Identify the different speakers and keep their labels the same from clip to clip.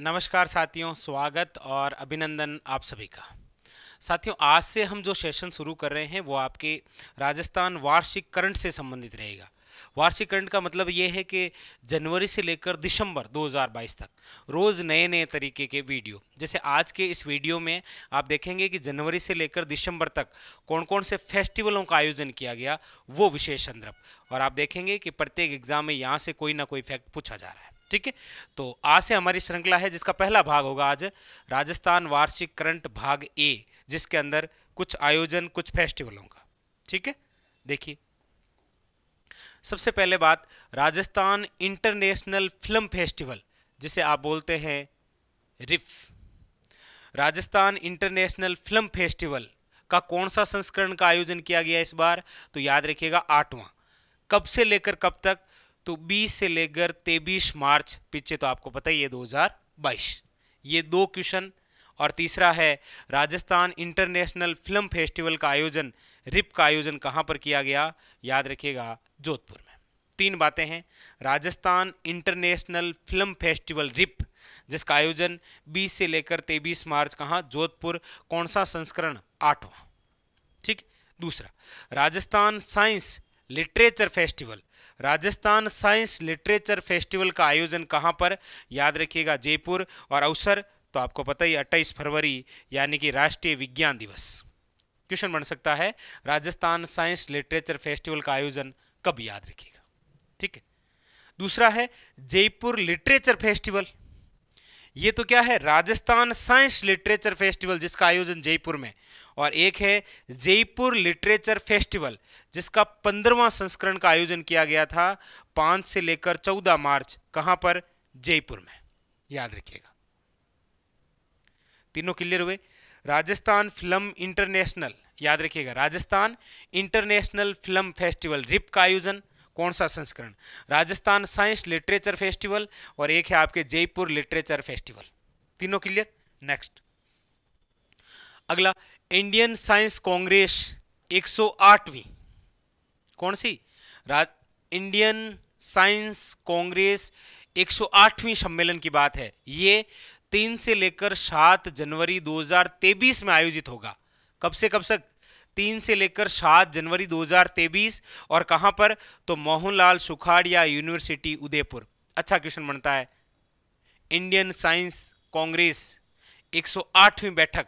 Speaker 1: नमस्कार साथियों स्वागत और अभिनंदन आप सभी का साथियों आज से हम जो सेशन शुरू कर रहे हैं वो आपके राजस्थान वार्षिक करंट से संबंधित रहेगा वार्षिक करंट का मतलब ये है कि जनवरी से लेकर दिसंबर 2022 तक रोज़ नए नए तरीके के वीडियो जैसे आज के इस वीडियो में आप देखेंगे कि जनवरी से लेकर दिसंबर तक कौन कौन से फेस्टिवलों का आयोजन किया गया वो विशेष संदर्भ और आप देखेंगे कि प्रत्येक एग्ज़ाम में यहाँ से कोई ना कोई फैक्ट पूछा जा रहा है ठीक है तो आज से हमारी श्रृंखला है जिसका पहला भाग होगा आज राजस्थान वार्षिक करंट भाग ए जिसके अंदर कुछ आयोजन कुछ फेस्टिवलों का ठीक है देखिए सबसे पहले बात राजस्थान इंटरनेशनल फिल्म फेस्टिवल जिसे आप बोलते हैं RIFF Rajasthan international film festival का कौन सा संस्करण का आयोजन किया गया इस बार तो याद रखिएगा आठवां कब से लेकर कब तक तो 20 से लेकर 23 मार्च पीछे तो आपको पता ही है 2022 ये दो क्वेश्चन और तीसरा है राजस्थान इंटरनेशनल फिल्म फेस्टिवल का आयोजन रिप का आयोजन कहाँ पर किया गया याद रखिएगा जोधपुर में तीन बातें हैं Rajasthan international film festival RIFF जिसका आयोजन 20 से लेकर 23 मार्च कहा जोधपुर कौन सा संस्करण आठवां ठीक दूसरा Rajasthan science literature festival Rajasthan science literature festival का आयोजन कहाँ पर याद रखिएगा जयपुर और अवसर तो आपको पता ही अट्ठाईस फरवरी यानी कि राष्ट्रीय विज्ञान दिवस क्वेश्चन बन सकता है राजस्थान साइंस लिटरेचर फेस्टिवल का आयोजन कब याद रखिएगा ठीक है दूसरा है जयपुर लिटरेचर फेस्टिवल ये तो क्या है राजस्थान साइंस लिटरेचर फेस्टिवल जिसका आयोजन जयपुर में और एक है जयपुर लिटरेचर फेस्टिवल जिसका पंद्रवा संस्करण का आयोजन किया गया था पाँच से लेकर चौदह मार्च कहाँ पर जयपुर में याद रखिएगा तीनों क्लियर हुए राजस्थान फिल्म इंटरनेशनल याद रखिएगा Rajasthan international film festival RIFF का आयोजन कौन सा संस्करण राजस्थान साइंस लिटरेचर फेस्टिवल और एक है आपके जयपुर लिटरेचर फेस्टिवल तीनों क्लियर नेक्स्ट अगला इंडियन साइंस कांग्रेस 108वीं कौन सी इंडियन साइंस कांग्रेस 108वीं सम्मेलन की बात है ये तीन से लेकर सात जनवरी 2023 में आयोजित होगा कब से कब तक तीन से लेकर सात जनवरी 2023 और कहां पर तो मोहनलाल सुखाड़िया यूनिवर्सिटी उदयपुर अच्छा क्वेश्चन बनता है इंडियन साइंस कांग्रेस 108वीं बैठक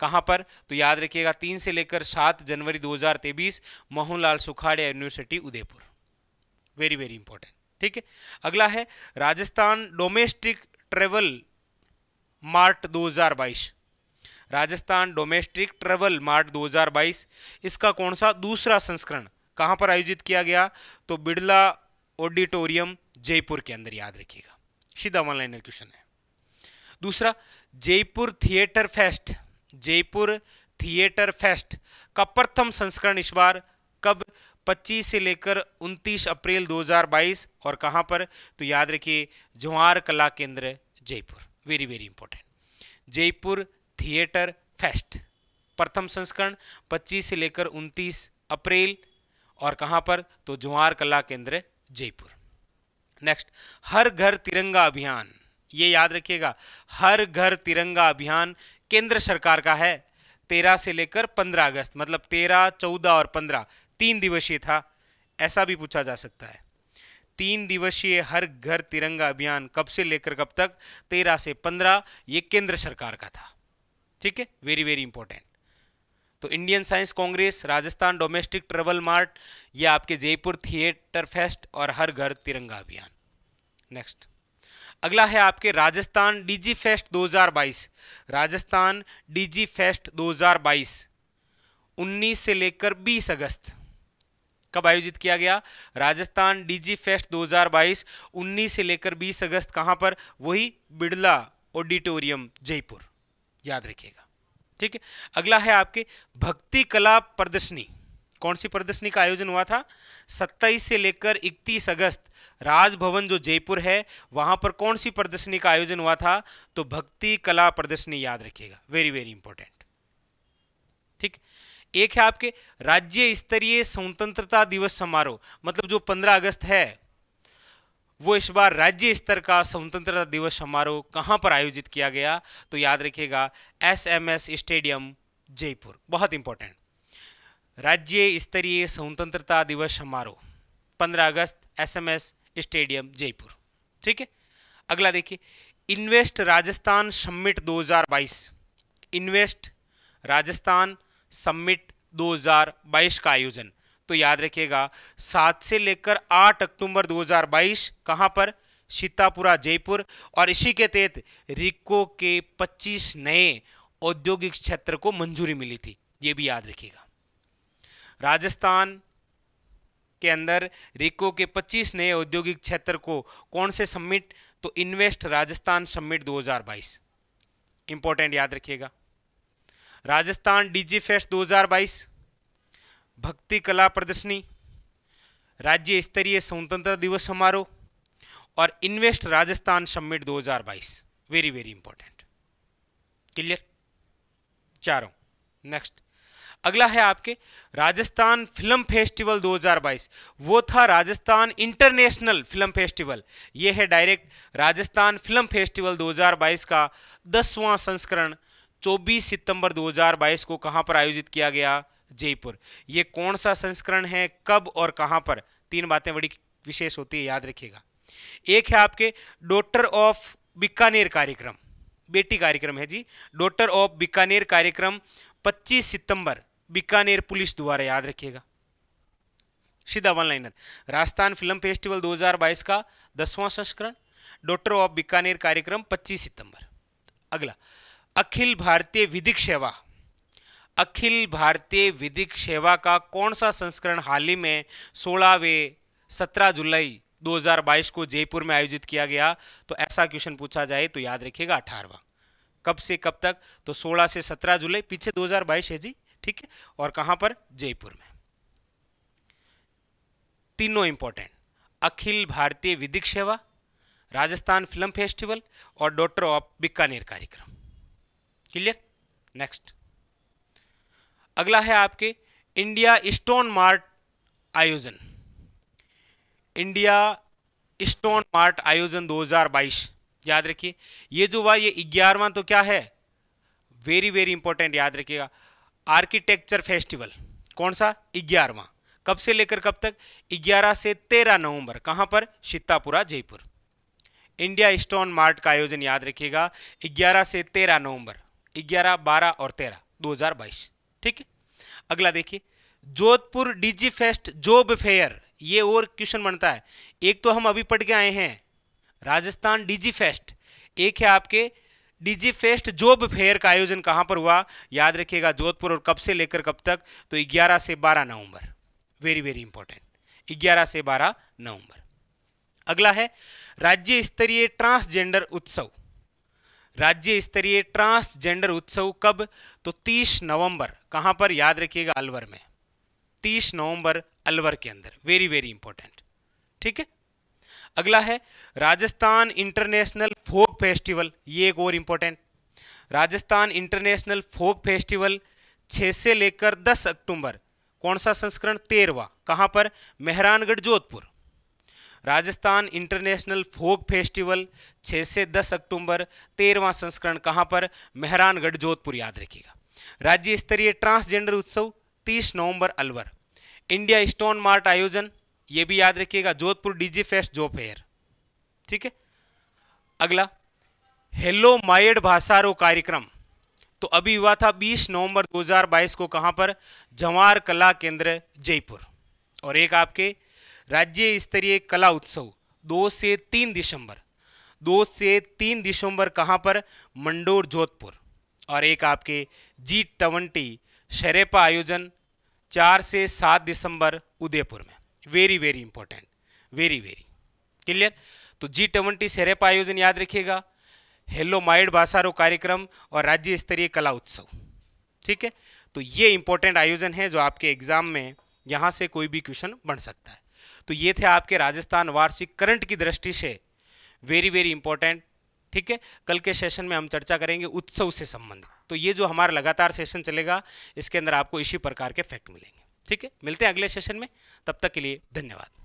Speaker 1: कहाँ पर तो याद रखिएगा तीन से लेकर सात जनवरी 2023 Mohanlal Sukhadia university Udaipur very very important ठीक है अगला है Rajasthan domestic travel mart 2022 Rajasthan domestic travel mart 2022 इसका कौन सा दूसरा संस्करण कहाँ पर आयोजित किया गया तो बिड़ला ऑडिटोरियम जयपुर के अंदर याद रखिएगा सीधा ऑनलाइन क्वेश्चन है दूसरा Jaipur theatre fest Jaipur theatre fest का प्रथम संस्करण इस बार कब 25 से लेकर 29 अप्रैल 2022 और कहां पर तो याद रखिए Jawahar Kala Kendra Jaipur very very important Jaipur theatre fest प्रथम संस्करण 25 से लेकर 29 अप्रैल और कहां पर तो जवाहर कला केंद्र जयपुर नेक्स्ट हर घर तिरंगा अभियान ये याद रखिएगा हर घर तिरंगा अभियान केंद्र सरकार का है तेरह से लेकर पंद्रह अगस्त मतलब तेरह चौदह और पंद्रह तीन दिवसीय था ऐसा भी पूछा जा सकता है तीन दिवसीय हर घर तिरंगा अभियान कब से लेकर कब तक तेरह से पंद्रह ये केंद्र सरकार का था ठीक है वेरी वेरी इंपॉर्टेंट तो Indian science congress Rajasthan domestic travel mart ये आपके जयपुर थिएटर फेस्ट और हर घर तिरंगा अभियान नेक्स्ट अगला है आपके Rajasthan digi fest 2022 Rajasthan digi fest 2022 19 से लेकर 20 अगस्त कब आयोजित किया गया राजस्थान डीजी फेस्ट 2022 19 से लेकर 20 अगस्त कहां पर वही बिड़ला ऑडिटोरियम जयपुर याद रखिएगा ठीक है अगला है आपके भक्ति कला प्रदर्शनी कौन सी प्रदर्शनी का आयोजन हुआ था 27 से लेकर 31 अगस्त राजभवन जो जयपुर है वहां पर कौन सी प्रदर्शनी का आयोजन हुआ था तो भक्ति कला प्रदर्शनी याद रखिएगा वेरी वेरी इंपॉर्टेंट ठीक एक है आपके राज्य स्तरीय स्वतंत्रता दिवस समारोह मतलब जो 15 अगस्त है वो इस बार राज्य स्तर का स्वतंत्रता दिवस समारोह कहां पर आयोजित किया गया तो याद रखिएगा एसएमएस स्टेडियम जयपुर बहुत इंपॉर्टेंट राज्य स्तरीय स्वतंत्रता दिवस समारोह 15 अगस्त एसएमएस स्टेडियम जयपुर ठीक है अगला देखिए invest Rajasthan summit 2022 invest Rajasthan summit 2022 का आयोजन तो याद रखिएगा सात से लेकर आठ अक्टूबर 2022 कहां पर सीतापुरा जयपुर और इसी के तहत रिको के 25 नए औद्योगिक क्षेत्र को मंजूरी मिली थी ये भी याद रखिएगा राजस्थान के अंदर रिको के 25 नए औद्योगिक क्षेत्र को कौन से सम्मिट तो इन्वेस्ट राजस्थान सम्मिट 2022 इंपॉर्टेंट याद रखिएगा राजस्थान डीजी फेस्ट 2022 भक्ति कला प्रदर्शनी राज्य स्तरीय स्वतंत्रता दिवस समारोह और invest Rajasthan summit 2022 very very important clear चारों नेक्स्ट अगला है आपके राजस्थान फिल्म फेस्टिवल 2022 वो था राजस्थान इंटरनेशनल फिल्म फेस्टिवल ये है डायरेक्ट राजस्थान फिल्म फेस्टिवल 2022 का दसवां संस्करण 24 सितंबर 2022 को कहां पर आयोजित किया गया जयपुर ये कौन सा संस्करण है कब और कहां पर तीन बातें बड़ी विशेष होती है याद रखिएगा एक है आपके डॉक्टर ऑफ बीकानेर कार्यक्रम बेटी कार्यक्रम है जी डॉक्टर ऑफ बीकानेर कार्यक्रम 25 सितंबर बीकानेर पुलिस द्वारा याद रखिएगा सीधा one liner Rajasthan film festival 2022 का दसवां संस्करण डॉक्टर ऑफ बीकानेर कार्यक्रम 25 सितंबर अगला अखिल भारतीय विधिक सेवा अखिल भारतीय विधिक सेवा का कौन सा संस्करण हाल ही में सोलहवे सत्रह जुलाई 2022 को जयपुर में आयोजित किया गया तो ऐसा क्वेश्चन पूछा जाए तो याद रखिएगा अठारवा कब से कब तक तो 16 से 17 जुलाई पीछे 2022 है जी ठीक है और कहां पर जयपुर में तीनों इंपॉर्टेंट अखिल भारतीय विधिक सेवा राजस्थान फिल्म फेस्टिवल और डॉक्टर ऑफ बीकानेर कार्यक्रम क्लियर नेक्स्ट अगला है आपके इंडिया स्टोन मार्ट आयोजन इंडिया स्टोन मार्ट आयोजन 2022 याद रखिए ये जो हुआ ये ग्यारहवा तो क्या है वेरी वेरी इंपॉर्टेंट याद रखिएगा आर्किटेक्चर फेस्टिवल कौन सा ग्यारहवा कब से लेकर कब तक 11 से 13 नवंबर कहां पर Sitapura Jaipur India stone mart का आयोजन याद रखिएगा 11 से 13 नवंबर 11, 12 और 13 2022 ठीक है अगला देखिए Jodhpur digi fest job fair ये और क्वेश्चन बनता है एक तो हम अभी पढ़ के आए हैं राजस्थान डीजी फेस्ट एक है आपके डीजी फेस्ट जॉब फेयर का आयोजन कहां पर हुआ याद रखिएगा जोधपुर और कब से लेकर कब तक तो 11 से 12 नवंबर वेरी वेरी इंपॉर्टेंट 11 से 12 नवंबर अगला है राज्य स्तरीय ट्रांसजेंडर उत्सव राज्य स्तरीय ट्रांसजेंडर उत्सव कब तो 30 नवंबर कहां पर याद रखिएगा अलवर में 30 नवंबर अलवर के अंदर वेरी वेरी इंपॉर्टेंट ठीक है अगला है राजस्थान इंटरनेशनल फोक फेस्टिवल ये एक और important Rajasthan international folk festival 6 से लेकर 10 अक्टूबर कौन सा संस्करण तेरवा कहाँ पर Mehrangarh Jodhpur Rajasthan international folk festival 6 से 10 अक्टूबर तेरवा संस्करण कहाँ पर मेहरानगढ़ जोधपुर याद रखिएगा राज्य स्तरीय ट्रांसजेंडर उत्सव 30 नवंबर अलवर इंडिया स्टोन मार्ट आयोजन ये भी याद रखिएगा Jodhpur digi fest job fair ठीक है अगला हेलो मायड भाषारो कार्यक्रम तो अभी हुआ था 20 नवंबर 2022 को कहां पर जवार कला केंद्र जयपुर और एक आपके राज्य स्तरीय कला उत्सव दो से तीन दिसंबर दो से तीन दिसंबर कहां पर मंडोर जोधपुर और एक आपके जी ट्वेंटी शरेपा आयोजन चार से सात दिसंबर उदयपुर में very very important very very clear तो जी ट्वेंटी सेरेपा आयोजन याद रखिएगा हेलो माइड बासारो कार्यक्रम और राज्य स्तरीय कला उत्सव ठीक है तो ये इंपॉर्टेंट आयोजन है जो आपके एग्जाम में यहाँ से कोई भी क्वेश्चन बन सकता है तो ये थे आपके राजस्थान वार्षिक करंट की दृष्टि से वेरी वेरी इंपॉर्टेंट ठीक है कल के सेशन में हम चर्चा करेंगे उत्सव से संबंधित तो ये जो हमारा लगातार सेशन चलेगा इसके अंदर आपको इसी प्रकार के फैक्ट मिलेंगे ठीक है मिलते हैं अगले सेशन में तब तक के लिए धन्यवाद